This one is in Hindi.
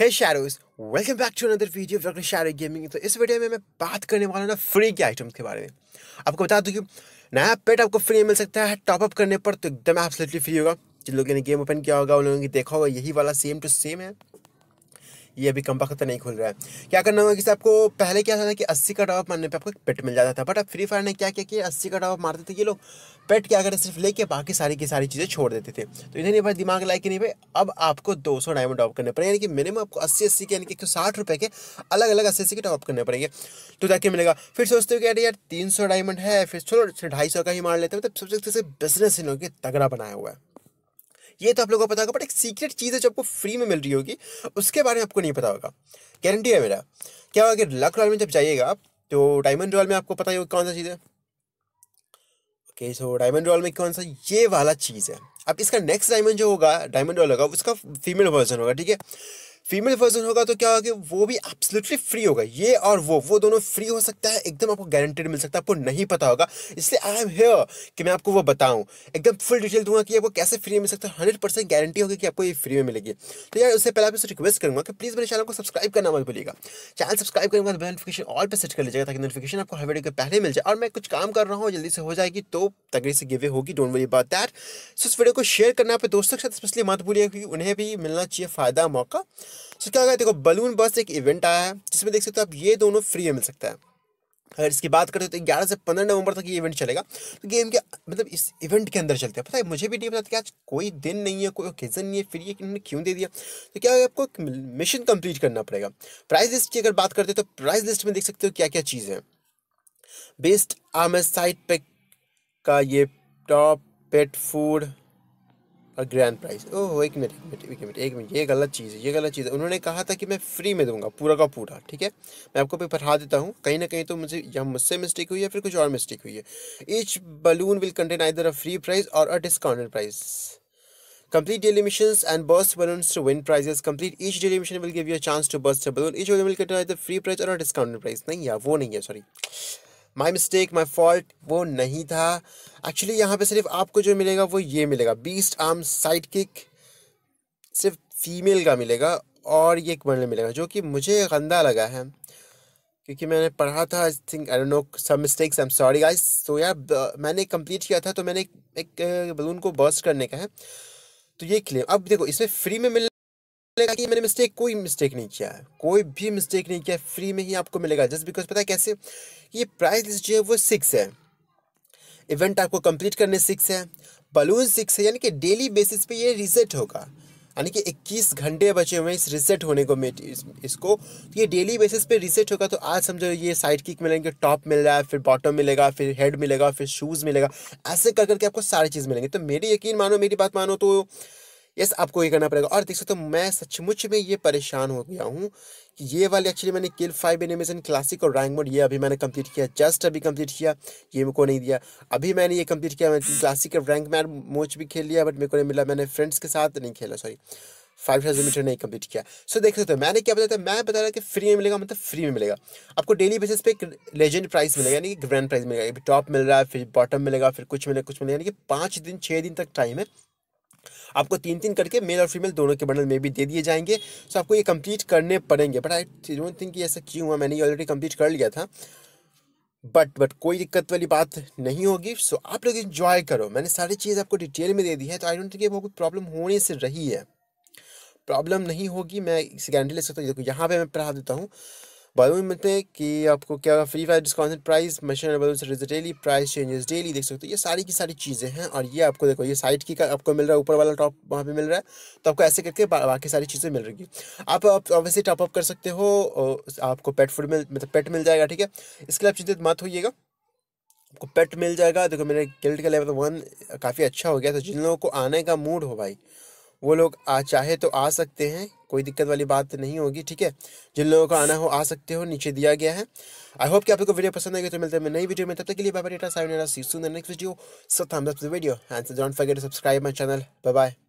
Hey Sheros welcome back to another video Shero gaming तो इस वीडियो में मैं बात करने वाला ना फ्री के आइटम्स के बारे में आपको बता दूं कि नया पेट आपको फ्री मिल सकता है टॉपअप करने पर तो एकदम एब्सोल्युटली फ्री होगा जिन लोगों ने गेम ओपन किया होगा उन लोगों ने देखा होगा यही वाला सेम टू सेम है ये अभी कम वक्त नहीं खुल रहा है क्या करना होगा कि आपको पहले क्या था कि अस्सी का डॉप मारने पर आपको पेट मिल जाता था बट अब फ्री फायर ने क्या किया कि अस्सी का टॉप मारते थे ये लोग पेट क्या करें सिर्फ लेके बाकी सारी की सारी चीज़ें छोड़ देते थे तो इधर नहीं भाई दिमाग लाए कि नहीं भाई अब आपको 200 डायमंड टॉप करने पड़ेंगे यानी कि मिनिमम आपको अस्सी अस्सी के यानी कि एक रुपये के अलग अलग अस्सी अस्सी के डॉप करने पड़ेंगे तो जाके मिलेगा फिर सोचते हो कि यार यार तीन डायमंड है फिर चलो ढाई का ही मार लेते हैं मतलब सबसे बिजनेस इन लोगों के तगड़ा बनाया हुआ है ये तो आप लोगों को पता होगा बट एक सीक्रेट चीज़ है जो आपको फ्री में मिल रही होगी उसके बारे में आपको नहीं पता होगा गारंटी है मेरा क्या अगर लक रॉयल में जब जाइएगा आप तो डायमंड रॉयल में आपको पता ही होगा कौन सा चीज़ है ओके सो डायमंड रॉयल में कौन सा ये वाला चीज़ है अब इसका नेक्स्ट डायमंड जो होगा डायमंड रॉयल होगा उसका फीमेल वर्जन होगा ठीक है फीमेल वर्जन होगा तो क्या होगा कि वो भी एब्सोल्युटली फ्री होगा ये और वो वो दोनों फ्री हो सकता है एकदम आपको गारंटेड मिल सकता है आपको नहीं पता होगा इसलिए आई एम हेयर कि मैं आपको वो बताऊँ एकदम फुल डिटेल दूंगा कि आपको कैसे फ्री में सकता है हंड्रेड परसेंट गारंटी होगी कि आपको ये फ्री में मिलेगी तो यार उससे पहले आपसे रिक्वेस्ट करूँगा कि प्लीज़ मेरे चैनल को सब्सक्राइब करना मत भूलिएगा चैनल सब्सक्राइब करने के बाद नोटिफिकेशन ऑल पर सेट कर लीजिएगा ताकि नोटिफिकेशन आपको हर वीडियो के पहले मिल जाए और मैं कुछ काम कर रहा हूँ जल्दी से हो जाएगी तो तगड़ी से गिवे होगी don't worry about that so इस वीडियो को शेयर करना आप दोस्तों के साथ स्पेशली मत भूलिएगा क्योंकि उन्हें भी मिलना चाहिए फ़ायदा मौका सो क्या होगा देखो बलून बस एक इवेंट आया है जिसमें देख सकते हो आप ये दोनों फ्री में मिल सकता है अगर इसकी बात करें तो ग्यारह से पंद्रह नवंबर तक ये इवेंट चलेगा तो गेम के मतलब इस इवेंट के अंदर चलते हैं पता है मुझे भी नहीं पता कि आज कोई दिन नहीं है कोई ओकेजन नहीं है फिर ये इन्होंने क्यों दे दिया तो क्या है आपको मिशन कंप्लीट करना पड़ेगा प्राइस लिस्ट की अगर बात करते हैं तो प्राइस लिस्ट में देख सकते हो क्या क्या चीज़ है बेस्ट आम साइट पे का ये टॉप पेट फूड और ग्रैंड प्राइज ओह एक मिनट एक मिनट एक मिनट एक मिनट ये गलत चीज़ है ये गलत चीज़ है उन्होंने कहा था कि मैं फ्री में दूंगा पूरा का पूरा ठीक है मैं आपको भी पढ़ा देता हूँ कहीं ना कहीं तो मुझे या मुझसे मिस्टेक हुई या फिर कुछ और मिस्टेक हुई है each balloon will contain either a free prize or a discounted prize complete daily mission and burst balloon to win prizes. Complete each daily mission will give you a chance to burst a balloon. Will contain them will get either free discounted prize नहीं यार वो नहीं है sorry my mistake my fault वो नहीं था एक्चुअली यहाँ पे सिर्फ आपको जो मिलेगा वो ये मिलेगा बीस्ट आर्म साइड किक सिर्फ फीमेल का मिलेगा और ये एक बंडल मिलेगा जो कि मुझे गंदा लगा है क्योंकि मैंने पढ़ा था I think I don't know some mistakes I am sorry guys तो यार मैंने कंप्लीट किया था तो मैंने एक, एक बलून को बर्स्ट करने का है तो ये क्लेम अब देखो इसमें फ्री में मिल मिलेगा कि मैंने मिस्टेक कोई मिस्टेक नहीं किया है कोई भी मिस्टेक नहीं किया फ्री में ही आपको मिलेगा जस्ट बिकॉज पता है कैसे ये प्राइस लिस्ट जो है वो सिक्स है इवेंट आपको कंप्लीट करने सिक्स है बलून सिक्स है यानी कि डेली बेसिस पे ये रिसेट होगा यानी कि इक्कीस घंटे बचे हुए इस रिसेट होने को इस, इसको तो ये डेली बेसिस पे रिसेट होगा तो आज समझो ये साइड किक मिलेंगे टॉप मिल रहा है फिर बॉटम मिलेगा फिर हेड मिलेगा फिर शूज़ मिलेगा ऐसे कर करके आपको सारी चीज़ मिलेंगी तो मेरी यकीन मानो मेरी बात मानो तो यस आपको ये करना पड़ेगा और देख सकते हो तो मैं सचमुच में ये परेशान हो गया हूँ कि ये वाले एक्चुअली मैंने किल फाइव एनिमेशन क्लासिक और रैंक मोड ये अभी मैंने कंप्लीट किया जस्ट अभी कंप्लीट किया ये मेरे को नहीं दिया अभी मैंने ये कंप्लीट किया क्लासिक और रैंक मैड मोच भी खेल लिया बट मेरे को नहीं मिला मैंने फ्रेंड्स के साथ नहीं खेला सॉरी फाइव थाउजेंड मीटर नहीं कंप्लीट किया सो so, देख सकते हो मैंने क्या बताया था मैं बता रहा कि फ्री में मिलेगा मतलब फ्री में मिलेगा आपको डेली बेसिस पे एक लेजेंड प्राइस मिलेगा यानी कि ग्रैंड प्राइस मिलेगा टॉप मिल रहा है फिर बॉटम मिलेगा फिर कुछ मिलेगा कुछ मिलेगा यानी कि पाँच दिन छः दिन तक टाइम है आपको तीन तीन करके मेल और फीमेल दोनों के बंडल में भी दे दिए जाएंगे सो आपको ये कंप्लीट करने पड़ेंगे बट आई डोंट थिंक ऐसा क्यों हुआ मैंने ये ऑलरेडी कंप्लीट कर लिया था बट बट कोई दिक्कत वाली बात नहीं होगी सो आप लोग इन्जॉय करो मैंने सारी चीज़ आपको डिटेल में दे दी है तो आई डोंट थिंक वो कोई प्रॉब्लम होने से रही है प्रॉब्लम नहीं होगी मैं इसे गारंटी ले सकता हूँ यहाँ पे मैं पढ़ा देता हूँ बैलून मिलते हैं कि आपको क्या free fire discounted price machine balloon daily price changes daily देख सकते हो ये सारी की सारी चीज़ें हैं और ये आपको देखो ये साइड की का आपको मिल रहा है ऊपर वाला टॉप वहाँ पे मिल रहा है तो आपको ऐसे करके बा, बाकी सारी चीज़ें मिल रही आप ऑब्वियसली टॉपअप कर सकते हो आपको पेट फूड मिल मतलब पेट मिल जाएगा ठीक है इसके लिए आप चिंतित मत होइएगा आपको पेट मिल जाएगा देखो मेरे गिल्ड का लेवल वन काफ़ी अच्छा हो गया तो जिन लोगों को आने का मूड हो भाई वो लोग आ चाहे तो आ सकते हैं कोई दिक्कत वाली बात नहीं होगी ठीक है जिन लोगों को आना हो आ सकते हो नीचे दिया गया है आई होप कि आपको वीडियो पसंद आएगी तो मिलते हैं नई वीडियो में तब तक के लिए बाय बाय टाटा साइन next video so thumbs up the video and don't forget to subscribe my channel bye bye